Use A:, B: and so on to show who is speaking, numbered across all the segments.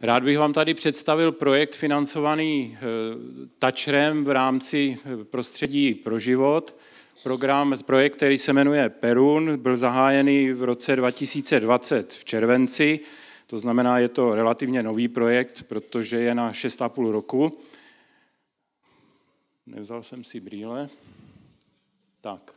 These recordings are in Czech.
A: Rád bych vám tady představil projekt financovaný eh, Tačrem v rámci eh, prostředí pro život. Program, projekt, který se jmenuje Perun, byl zahájený v roce 2020 v červenci, to znamená, je to relativně nový projekt, protože je na 6,5 roku. Nevzal jsem si brýle. Tak.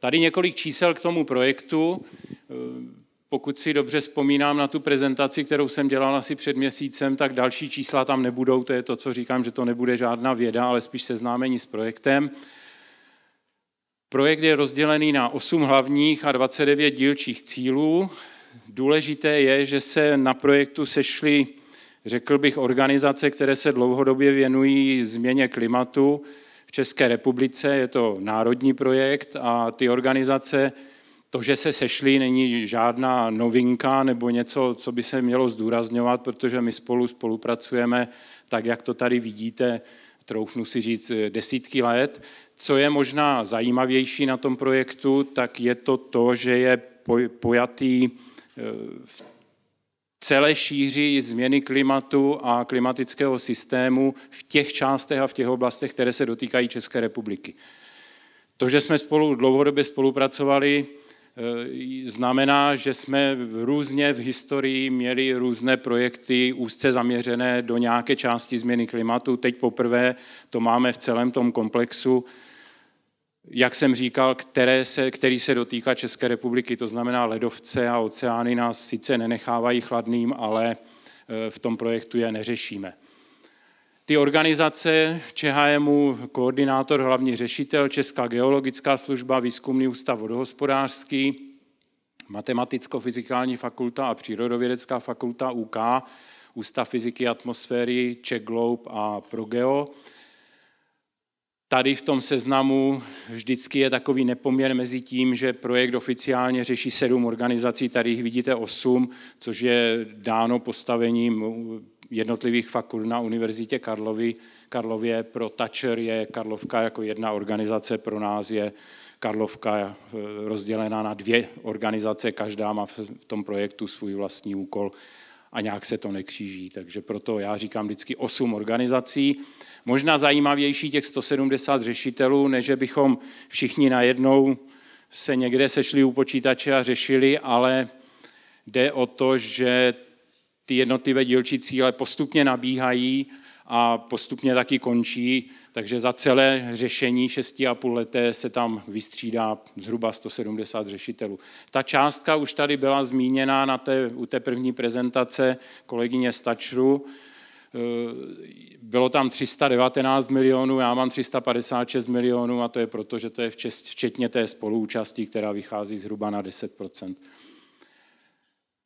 A: Tady několik čísel k tomu projektu. Eh, pokud si dobře vzpomínám na tu prezentaci, kterou jsem dělal asi před měsícem, tak další čísla tam nebudou, to je to, co říkám, že to nebude žádná věda, ale spíš seznámení s projektem. Projekt je rozdělený na 8 hlavních a 29 dílčích cílů. Důležité je, že se na projektu sešly, řekl bych, organizace, které se dlouhodobě věnují změně klimatu. V České republice je to národní projekt a ty organizace, to, že se sešli, není žádná novinka nebo něco, co by se mělo zdůrazňovat, protože my spolu spolupracujeme, tak jak to tady vidíte, troufnu si říct, desítky let. Co je možná zajímavější na tom projektu, tak je to to, že je pojatý eh, v celé šíři změny klimatu a klimatického systému v těch částech a v těch oblastech, které se dotýkají České republiky. To, že jsme spolu dlouhodobě spolupracovali, Eh, znamená, že jsme v různě v historii měli různé projekty úzce zaměřené do nějaké části změny klimatu. Teď poprvé to máme v celém tom komplexu, jak jsem říkal, které se, který se dotýká České republiky, to znamená ledovce a oceány nás sice nenechávají chladným, ale eh, v tom projektu je neřešíme. Ty organizace ČHMu, koordinátor, hlavní řešitel, Česká geologická služba, Výzkumný ústav vodohospodářský, Matematicko-fyzikální fakulta a Přírodovědecká fakulta UK, Ústav fyziky atmosféry, Czech Globe a Progeo. Tady v tom seznamu vždycky je takový nepoměr mezi tím, že projekt oficiálně řeší sedm organizací, tady jich vidíte osm, což je dáno postavením jednotlivých fakult na Univerzitě Karlovy, Karlově. Pro Tačer je Karlovka jako jedna organizace, pro nás je Karlovka eh, rozdělená na dvě organizace, každá má v tom projektu svůj vlastní úkol a nějak se to nekříží. Takže proto já říkám vždycky osm organizací. Možná zajímavější těch 170 řešitelů, než bychom všichni najednou se někde sešli u počítače a řešili, ale jde o to, že ty jednotlivé dílčí cíle postupně nabíhají a postupně taky končí, takže za celé řešení 6,5 leté se tam vystřídá zhruba 170 řešitelů. Ta částka už tady byla zmíněna na té, u té první prezentace kolegyně Stačru, e, bylo tam 319 milionů, já mám 356 milionů a to je proto, že to je včetně té spoluúčasti, která vychází zhruba na 10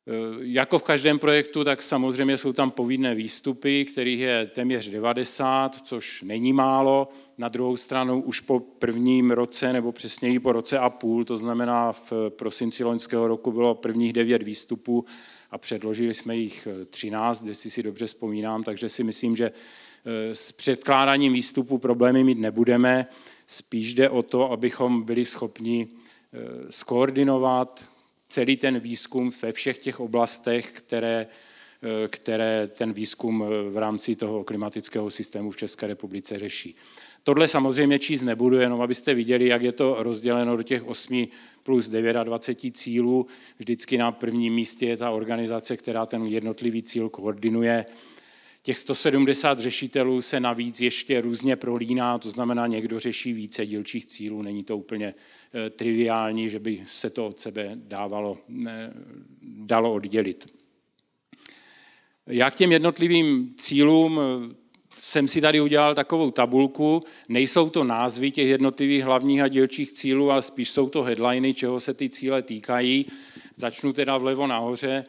A: Eh, jako v každém projektu, tak samozřejmě jsou tam povídné výstupy, kterých je téměř 90, což není málo. Na druhou stranu už po prvním roce, nebo přesněji po roce a půl, to znamená v prosinci loňského roku bylo prvních devět výstupů a předložili jsme jich 13, eh, jestli si dobře vzpomínám, takže si myslím, že eh, s předkládáním výstupů problémy mít nebudeme. Spíš jde o to, abychom byli schopni skoordinovat, celý ten výzkum ve všech těch oblastech, které, eh, které ten výzkum eh, v rámci toho klimatického systému v České republice řeší. Tohle samozřejmě číst nebudu, jenom abyste viděli, jak je to rozděleno do těch 8 plus 29 cílů. Vždycky na prvním místě je ta organizace, která ten jednotlivý cíl koordinuje. Těch 170 řešitelů se navíc ještě různě prolíná, to znamená, někdo řeší více dílčích cílů, není to úplně eh, triviální, že by se to od sebe dávalo, eh, dalo oddělit. Já k těm jednotlivým cílům eh, jsem si tady udělal takovou tabulku. Nejsou to názvy těch jednotlivých hlavních a dílčích cílů, ale spíš jsou to headliny, čeho se ty cíle týkají. Začnu teda vlevo nahoře.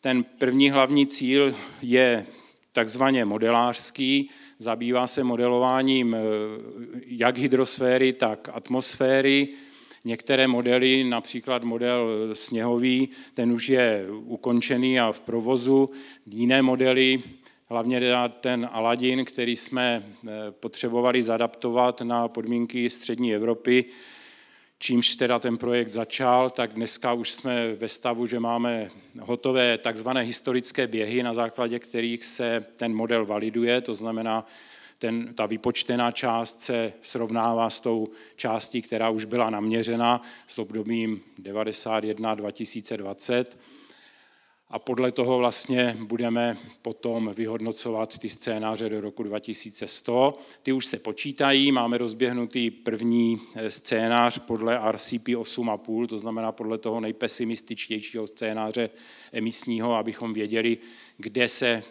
A: Ten první hlavní cíl je takzvaně modelářský, zabývá se modelováním eh, jak hydrosféry, tak atmosféry. Některé modely, například model eh, sněhový, ten už je ukončený a v provozu. Jiné modely, hlavně ten Aladin, který jsme eh, potřebovali zadaptovat na podmínky střední Evropy, čímž teda ten projekt začal, tak dneska už jsme ve stavu, že máme hotové takzvané historické běhy, na základě kterých se ten model validuje, to znamená, ten, ta vypočtená část se srovnává s tou částí, která už byla naměřena s obdobím 91-2020 a podle toho vlastně budeme potom vyhodnocovat ty scénáře do roku 2100. Ty už se počítají, máme rozběhnutý první eh, scénář podle RCP 8,5, to znamená podle toho nejpesimističtějšího scénáře emisního, abychom věděli, kde se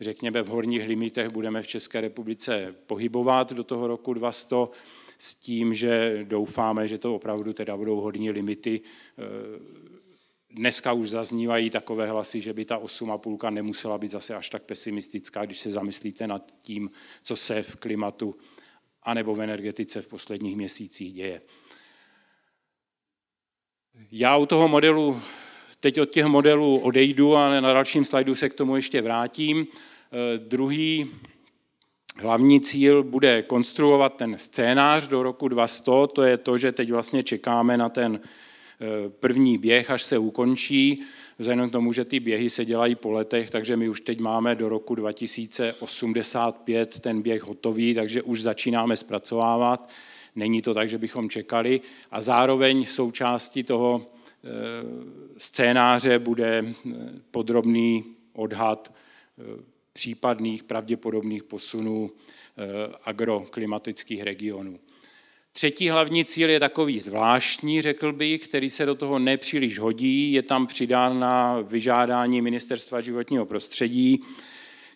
A: řekněme v horních limitech budeme v České republice pohybovat do toho roku 2100 s tím, že doufáme, že to opravdu teda budou horní limity eh, Dneska už zaznívají takové hlasy, že by ta 8,5 nemusela být zase až tak pesimistická, když se zamyslíte nad tím, co se v klimatu anebo v energetice v posledních měsících děje. Já u toho modelu, teď od těch modelů odejdu a na dalším slajdu se k tomu ještě vrátím. E, druhý hlavní cíl bude konstruovat ten scénář do roku 200, to je to, že teď vlastně čekáme na ten Eh, první běh, až se ukončí. Vzhledem k tomu, že ty běhy se dělají po letech, takže my už teď máme do roku 2085 ten běh hotový, takže už začínáme zpracovávat. Není to tak, že bychom čekali. A zároveň součástí toho eh, scénáře bude eh, podrobný odhad případných pravděpodobných posunů agroklimatických regionů. Třetí hlavní cíl je takový zvláštní, řekl bych, který se do toho nepříliš hodí. Je tam přidán na vyžádání Ministerstva životního prostředí,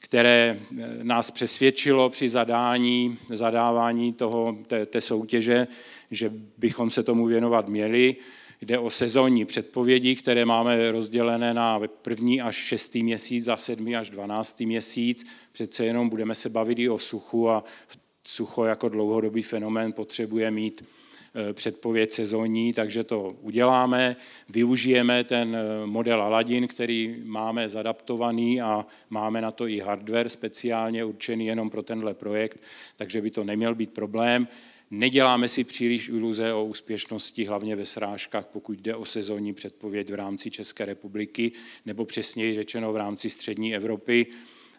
A: které eh, nás přesvědčilo při zadání, zadávání toho, té, té soutěže, že bychom se tomu věnovat měli. Jde o sezónní předpovědi, které máme rozdělené na první až šestý měsíc a sedmý až dvanáctý měsíc. Přece jenom budeme se bavit i o suchu a v sucho jako dlouhodobý fenomén potřebuje mít e, předpověď sezónní, takže to uděláme. Využijeme ten e, model Aladin, který máme zadaptovaný a máme na to i hardware speciálně určený jenom pro tenhle projekt, takže by to neměl být problém. Neděláme si příliš iluze o úspěšnosti, hlavně ve srážkách, pokud jde o sezónní předpověď v rámci České republiky, nebo přesněji řečeno v rámci střední Evropy.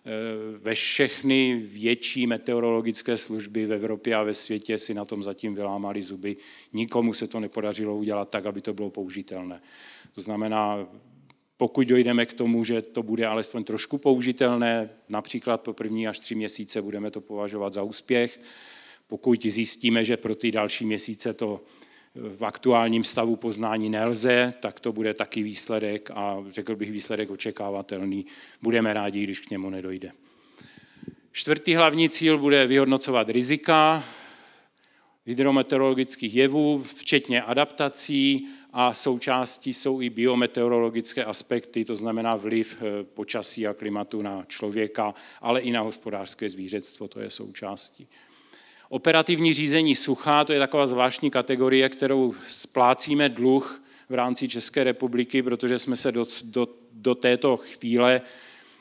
A: Eh, ve všechny větší meteorologické služby v Evropě a ve světě si na tom zatím vylámali zuby. Nikomu se to nepodařilo udělat tak, aby to bylo použitelné. To znamená, pokud dojdeme k tomu, že to bude alespoň trošku použitelné, například po první až tři měsíce budeme to považovat za úspěch, pokud zjistíme, že pro ty další měsíce to v aktuálním stavu poznání nelze, tak to bude taky výsledek a řekl bych výsledek očekávatelný. Budeme rádi, když k němu nedojde. Čtvrtý hlavní cíl bude vyhodnocovat rizika hydrometeorologických jevů, včetně adaptací a součástí jsou i biometeorologické aspekty, to znamená vliv eh, počasí a klimatu na člověka, ale i na hospodářské zvířectvo, to je součástí. Operativní řízení sucha, to je taková zvláštní kategorie, kterou splácíme dluh v rámci České republiky, protože jsme se do, do, do této chvíle,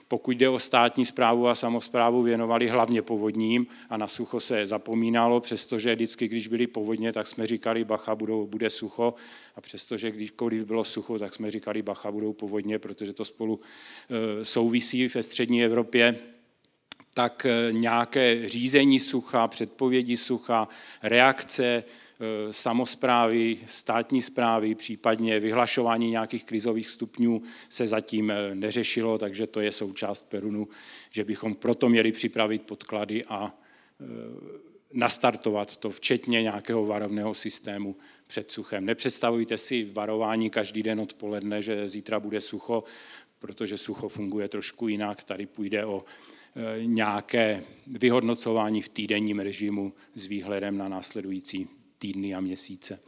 A: pokud jde o státní zprávu a samozprávu, věnovali hlavně povodním a na sucho se zapomínalo, přestože vždycky, když byly povodně, tak jsme říkali, bacha, budou, bude sucho a přestože kdykoliv bylo sucho, tak jsme říkali, bacha, budou povodně, protože to spolu eh, souvisí ve střední Evropě tak eh, nějaké řízení sucha, předpovědi sucha, reakce eh, samozprávy, státní zprávy, případně vyhlašování nějakých krizových stupňů se zatím eh, neřešilo, takže to je součást Perunu, že bychom proto měli připravit podklady a nastartovat to, včetně nějakého varovného systému před suchem. Nepředstavujte si varování každý den odpoledne, že zítra bude sucho, protože sucho funguje trošku jinak. Tady půjde o Eh, nějaké vyhodnocování v týdenním režimu s výhledem na následující týdny a měsíce.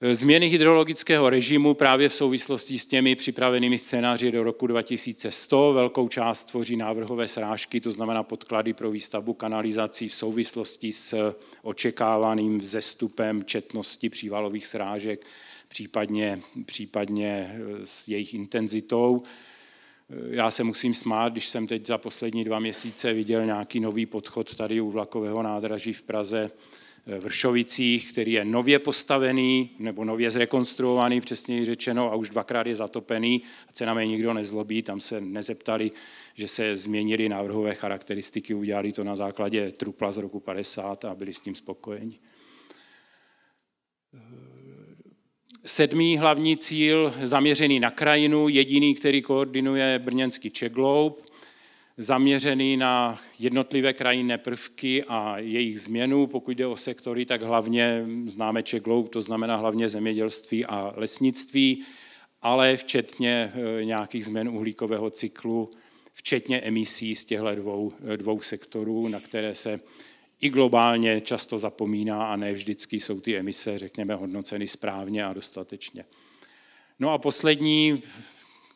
A: Eh, změny hydrologického režimu právě v souvislosti s těmi připravenými scénáři do roku 2100 velkou část tvoří návrhové srážky, to znamená podklady pro výstavbu kanalizací v souvislosti s eh, očekávaným vzestupem četnosti přívalových srážek, případně, případně s jejich intenzitou já se musím smát, když jsem teď za poslední dva měsíce viděl nějaký nový podchod tady u vlakového nádraží v Praze, eh, v Ršovicích, který je nově postavený nebo nově zrekonstruovaný, přesněji řečeno, a už dvakrát je zatopený. A se na mě nikdo nezlobí, tam se nezeptali, že se změnily návrhové charakteristiky, udělali to na základě trupla z roku 50 a byli s tím spokojeni. Sedmý hlavní cíl zaměřený na krajinu, jediný, který koordinuje brněnský Čegloub, zaměřený na jednotlivé krajinné prvky a jejich změnu. Pokud jde o sektory, tak hlavně známe Čegloub, to znamená hlavně zemědělství a lesnictví, ale včetně eh, nějakých změn uhlíkového cyklu, včetně emisí z těchto dvou, dvou sektorů, na které se i globálně často zapomíná a ne vždycky jsou ty emise, řekněme, hodnoceny správně a dostatečně. No a poslední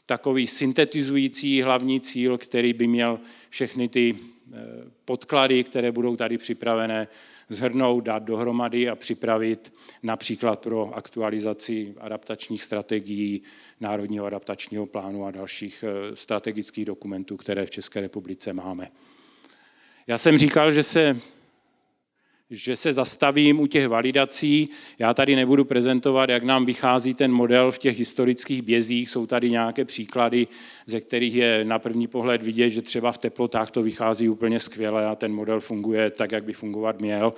A: takový syntetizující hlavní cíl, který by měl všechny ty eh, podklady, které budou tady připravené, zhrnout, dát dohromady a připravit například pro aktualizaci adaptačních strategií, Národního adaptačního plánu a dalších eh, strategických dokumentů, které v České republice máme. Já jsem říkal, že se že se zastavím u těch validací. Já tady nebudu prezentovat, jak nám vychází ten model v těch historických bězích. Jsou tady nějaké příklady, ze kterých je na první pohled vidět, že třeba v teplotách to vychází úplně skvěle a ten model funguje tak, jak by fungovat měl.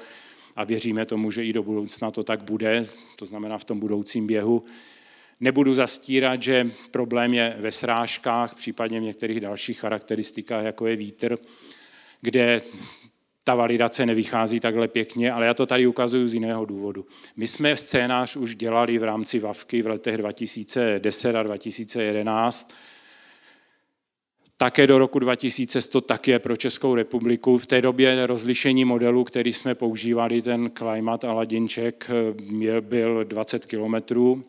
A: A věříme tomu, že i do budoucna to tak bude, to znamená v tom budoucím běhu. Nebudu zastírat, že problém je ve srážkách, případně v některých dalších charakteristikách, jako je vítr, kde ta validace nevychází takhle pěkně, ale já to tady ukazuju z jiného důvodu. My jsme scénář už dělali v rámci VAVky v letech 2010 a 2011, také do roku 2100, tak je pro Českou republiku. V té době rozlišení modelu, který jsme používali, ten Climate Aladinček, byl 20 kilometrů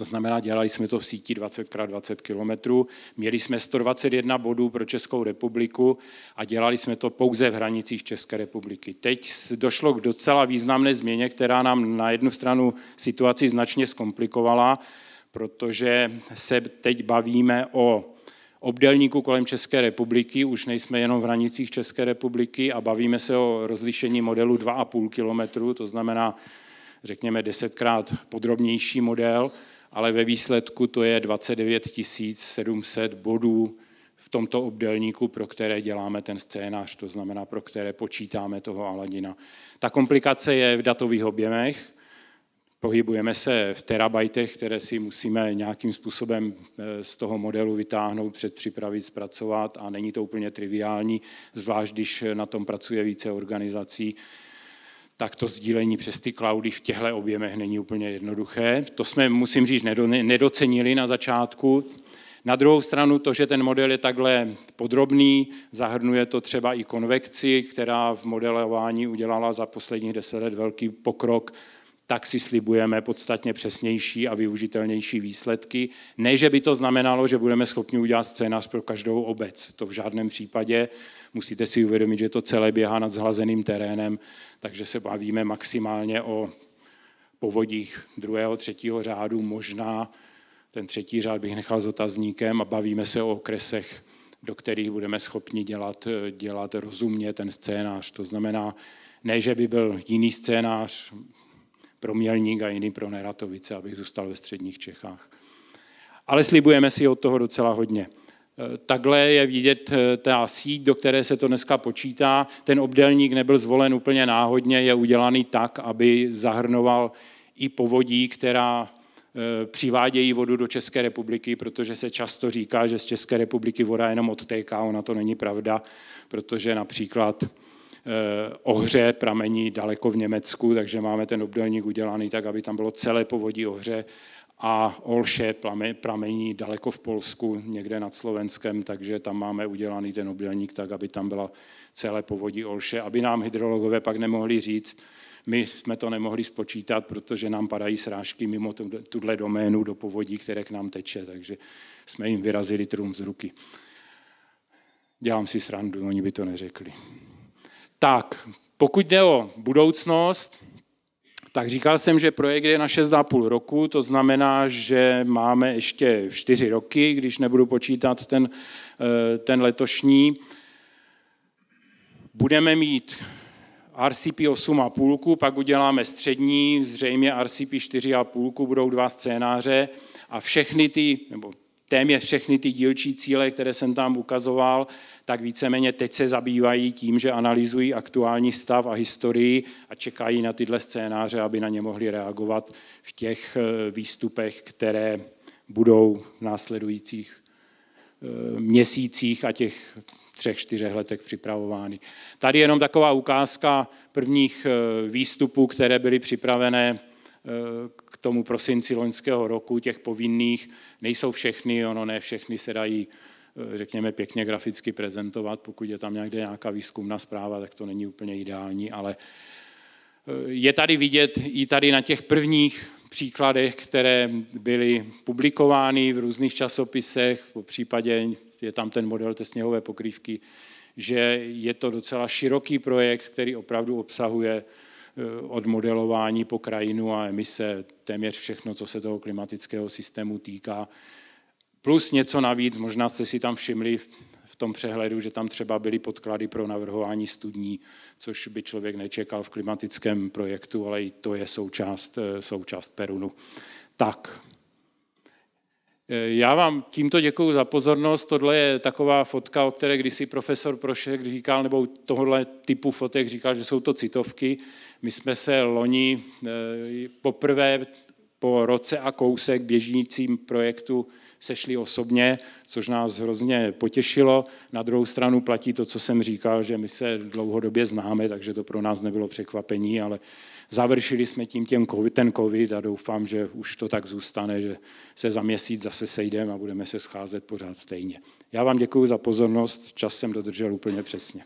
A: to znamená, dělali jsme to v síti 20x20 kilometrů, měli jsme 121 bodů pro Českou republiku a dělali jsme to pouze v hranicích České republiky. Teď došlo k docela významné změně, která nám na jednu stranu situaci značně zkomplikovala, protože se teď bavíme o obdelníku kolem České republiky, už nejsme jenom v hranicích České republiky a bavíme se o rozlišení modelu 2,5 kilometru, to znamená řekněme desetkrát podrobnější model ale ve výsledku to je 29 700 bodů v tomto obdelníku, pro které děláme ten scénář, to znamená, pro které počítáme toho Aladina. Ta komplikace je v datových objemech, pohybujeme se v terabajtech, které si musíme nějakým způsobem eh, z toho modelu vytáhnout, předpřipravit, zpracovat a není to úplně triviální, zvlášť když eh, na tom pracuje více organizací tak to sdílení přes ty cloudy v těchto objemech není úplně jednoduché. To jsme, musím říct, nedocenili na začátku. Na druhou stranu to, že ten model je takhle podrobný, zahrnuje to třeba i konvekci, která v modelování udělala za posledních deset let velký pokrok tak si slibujeme podstatně přesnější a využitelnější výsledky. Ne, že by to znamenalo, že budeme schopni udělat scénář pro každou obec, to v žádném případě. Musíte si uvědomit, že to celé běhá nad zhlazeným terénem, takže se bavíme maximálně o povodích druhého, třetího řádu, možná ten třetí řád bych nechal s otazníkem a bavíme se o okresech, do kterých budeme schopni dělat, dělat rozumně ten scénář. To znamená, ne, že by byl jiný scénář, pro Mělník a jiný pro Neratovice, abych zůstal ve středních Čechách. Ale slibujeme si od toho docela hodně. E, takhle je vidět e, ta síť, do které se to dneska počítá. Ten obdelník nebyl zvolen úplně náhodně, je udělaný tak, aby zahrnoval i povodí, která e, přivádějí vodu do České republiky, protože se často říká, že z České republiky voda jenom odtéká, ona to není pravda, protože například Eh, ohře pramení daleko v Německu, takže máme ten obdelník udělaný tak, aby tam bylo celé povodí ohře a Olše pramení daleko v Polsku, někde nad Slovenskem, takže tam máme udělaný ten obdelník tak, aby tam byla celé povodí Olše, aby nám hydrologové pak nemohli říct, my jsme to nemohli spočítat, protože nám padají srážky mimo tuhle doménu do povodí, které k nám teče, takže jsme jim vyrazili trům z ruky. Dělám si srandu, oni by to neřekli. Tak, pokud jde o budoucnost, tak říkal jsem, že projekt je na 6,5 roku, to znamená, že máme ještě 4 roky, když nebudu počítat ten, eh, ten letošní. Budeme mít RCP 8,5, pak uděláme střední, zřejmě RCP 4,5, budou dva scénáře a všechny ty, nebo téměř všechny ty dílčí cíle, které jsem tam ukazoval, tak víceméně teď se zabývají tím, že analyzují aktuální stav a historii a čekají na tyhle scénáře, aby na ně mohli reagovat v těch eh, výstupech, které budou v následujících eh, měsících a těch třech, čtyřech letech připravovány. Tady jenom taková ukázka prvních eh, výstupů, které byly připravené Eh, k tomu prosinci loňského roku, těch povinných, nejsou všechny, ono ne všechny se dají, eh, řekněme, pěkně graficky prezentovat, pokud je tam někde nějaká výzkumná zpráva, tak to není úplně ideální, ale eh, je tady vidět i tady na těch prvních příkladech, které byly publikovány v různých časopisech, po případě je tam ten model té sněhové pokrývky, že je to docela široký projekt, který opravdu obsahuje Eh, od modelování po krajinu a emise, téměř všechno, co se toho klimatického systému týká. Plus něco navíc, možná jste si tam všimli v tom přehledu, že tam třeba byly podklady pro navrhování studní, což by člověk nečekal v klimatickém projektu, ale i to je součást, eh, součást Perunu. Tak, Eh, já vám tímto děkuji za pozornost. Tohle je taková fotka, o které kdysi profesor Prošek říkal, nebo tohle typu fotek říkal, že jsou to citovky. My jsme se loni eh, poprvé po roce a kousek běžícím projektu sešli osobně, což nás hrozně potěšilo. Na druhou stranu platí to, co jsem říkal, že my se dlouhodobě známe, takže to pro nás nebylo překvapení, ale završili jsme tím, tím COVID, ten COVID a doufám, že už to tak zůstane, že se za měsíc zase sejdeme a budeme se scházet pořád stejně. Já vám děkuji za pozornost, čas jsem dodržel úplně přesně.